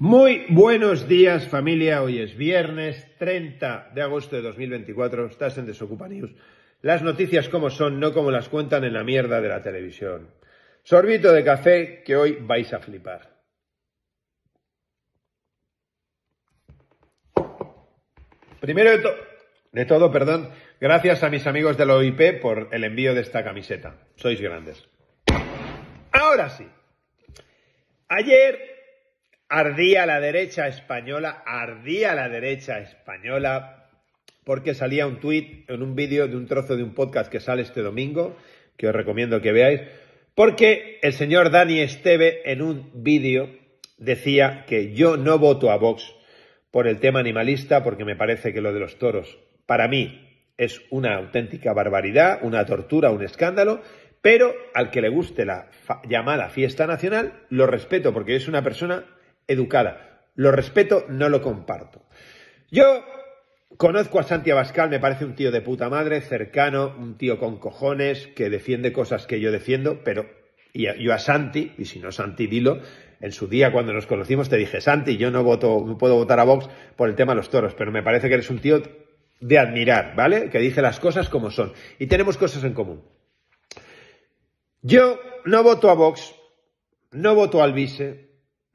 Muy buenos días familia, hoy es viernes 30 de agosto de 2024, estás en Desocupa News. Las noticias como son, no como las cuentan en la mierda de la televisión. Sorbito de café que hoy vais a flipar. Primero de, de todo, perdón, gracias a mis amigos de la OIP por el envío de esta camiseta. Sois grandes. Ahora sí. Ayer Ardía la derecha española, ardía la derecha española, porque salía un tuit en un vídeo de un trozo de un podcast que sale este domingo, que os recomiendo que veáis, porque el señor Dani Esteve en un vídeo decía que yo no voto a Vox por el tema animalista, porque me parece que lo de los toros, para mí, es una auténtica barbaridad, una tortura, un escándalo, pero al que le guste la llamada fiesta nacional, lo respeto, porque es una persona educada. Lo respeto, no lo comparto. Yo Conozco a Santi Abascal, me parece un tío de puta madre, cercano, un tío con cojones, que defiende cosas que yo defiendo, pero y yo a Santi, y si no Santi, dilo, en su día cuando nos conocimos te dije, Santi, yo no voto, no puedo votar a Vox por el tema de los toros, pero me parece que eres un tío de admirar, ¿vale? Que dice las cosas como son. Y tenemos cosas en común. Yo no voto a Vox, no voto al vice,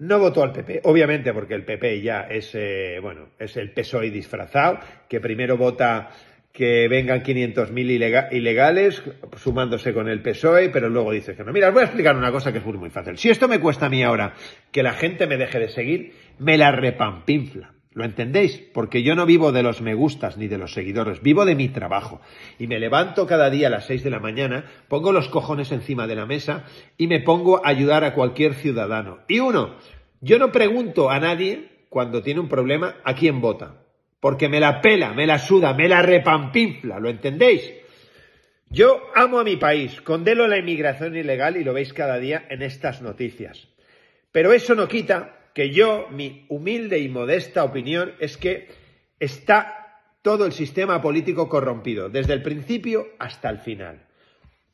no votó al PP, obviamente porque el PP ya es, eh, bueno, es el PSOE disfrazado, que primero vota que vengan 500.000 ilegales sumándose con el PSOE, pero luego dice que no. Mira, os voy a explicar una cosa que es muy fácil. Si esto me cuesta a mí ahora que la gente me deje de seguir, me la repampinfla. ¿Lo entendéis? Porque yo no vivo de los me gustas ni de los seguidores, vivo de mi trabajo. Y me levanto cada día a las seis de la mañana, pongo los cojones encima de la mesa y me pongo a ayudar a cualquier ciudadano. Y uno, yo no pregunto a nadie cuando tiene un problema a quién vota, porque me la pela, me la suda, me la repampinfla, ¿lo entendéis? Yo amo a mi país, condeno la inmigración ilegal y lo veis cada día en estas noticias. Pero eso no quita que yo, mi humilde y modesta opinión es que está todo el sistema político corrompido, desde el principio hasta el final.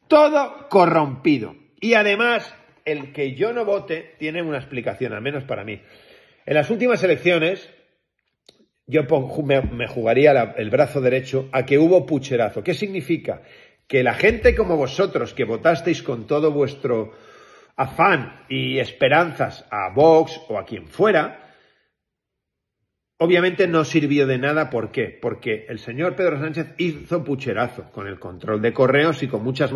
Todo corrompido. Y además, el que yo no vote tiene una explicación, al menos para mí. En las últimas elecciones, yo me jugaría el brazo derecho a que hubo pucherazo. ¿Qué significa? Que la gente como vosotros, que votasteis con todo vuestro afán y esperanzas a Vox o a quien fuera, obviamente no sirvió de nada. ¿Por qué? Porque el señor Pedro Sánchez hizo pucherazo con el control de correos y con muchas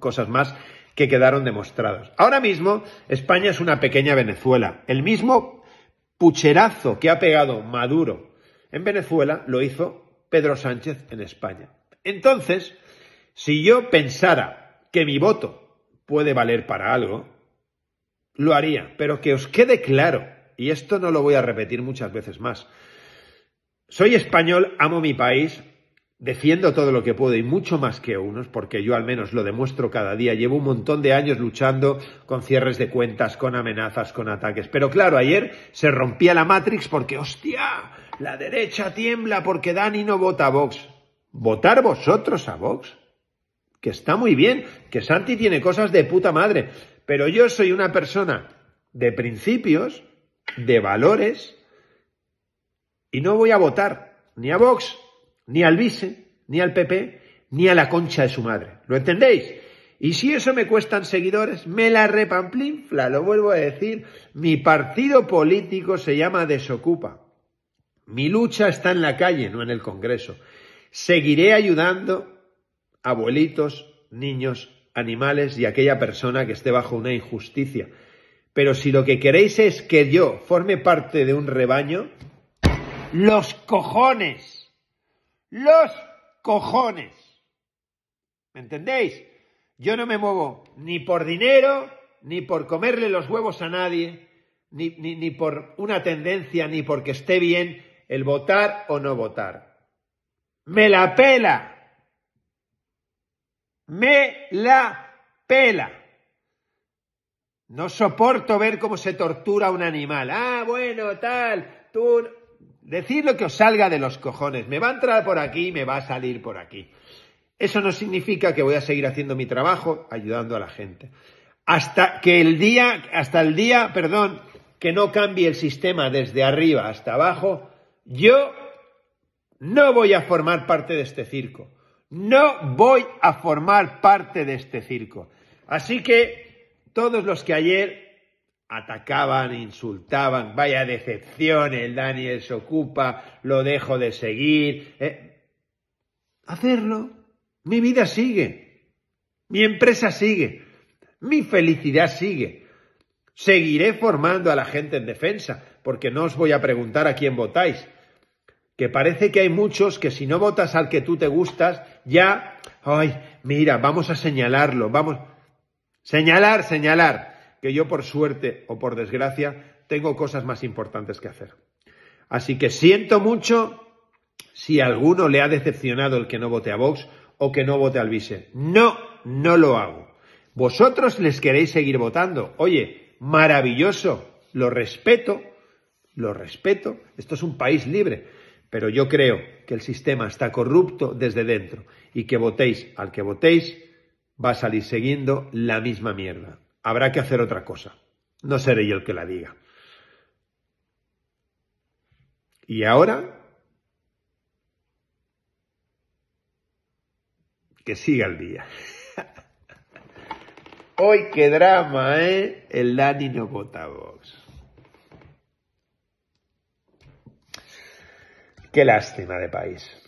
cosas más que quedaron demostradas. Ahora mismo España es una pequeña Venezuela. El mismo pucherazo que ha pegado Maduro en Venezuela lo hizo Pedro Sánchez en España. Entonces, si yo pensara que mi voto puede valer para algo, lo haría. Pero que os quede claro, y esto no lo voy a repetir muchas veces más. Soy español, amo mi país, defiendo todo lo que puedo y mucho más que unos, porque yo al menos lo demuestro cada día. Llevo un montón de años luchando con cierres de cuentas, con amenazas, con ataques. Pero claro, ayer se rompía la Matrix porque, hostia, la derecha tiembla porque Dani no vota a Vox. ¿Votar vosotros a Vox? que está muy bien, que Santi tiene cosas de puta madre, pero yo soy una persona de principios, de valores, y no voy a votar ni a Vox, ni al Vice, ni al PP, ni a la concha de su madre. ¿Lo entendéis? Y si eso me cuestan seguidores, me la repamplinfla, lo vuelvo a decir. Mi partido político se llama Desocupa. Mi lucha está en la calle, no en el Congreso. Seguiré ayudando abuelitos, niños, animales y aquella persona que esté bajo una injusticia. Pero si lo que queréis es que yo forme parte de un rebaño, los cojones, los cojones. ¿Me entendéis? Yo no me muevo ni por dinero, ni por comerle los huevos a nadie, ni, por una tendencia, ni porque esté bien el votar o no votar. Me la pela. Me la pela. No soporto ver cómo se tortura un animal. Ah, bueno, tal, tú... Decid lo que os salga de los cojones. Me va a entrar por aquí y me va a salir por aquí. Eso no significa que voy a seguir haciendo mi trabajo ayudando a la gente. Hasta que el día, hasta el día, perdón, que no cambie el sistema desde arriba hasta abajo, yo no voy a formar parte de este circo. No voy a formar parte de este circo. Así que todos los que ayer atacaban, insultaban, vaya decepción, el Daniel se ocupa, lo dejo de seguir. Eh, hacerlo. Mi vida sigue. Mi empresa sigue. Mi felicidad sigue. Seguiré formando a la gente en defensa, porque no os voy a preguntar a quién votáis que parece que hay muchos que si no votas al que tú te gustas, ya, ay, mira, vamos a señalarlo, vamos. Señalar, señalar, que yo por suerte o por desgracia tengo cosas más importantes que hacer. Así que siento mucho si a alguno le ha decepcionado el que no vote a Vox o que no vote al Vice. No, no lo hago. Vosotros les queréis seguir votando. Oye, maravilloso, lo respeto, lo respeto. Esto es un país libre pero yo creo que el sistema está corrupto desde dentro y que votéis al que votéis va a salir siguiendo la misma mierda. Habrá que hacer otra cosa. No seré yo el que la diga. Y ahora, que siga el día. Hoy qué drama, ¿eh? El Dani no vota Vox. Qué lástima de país.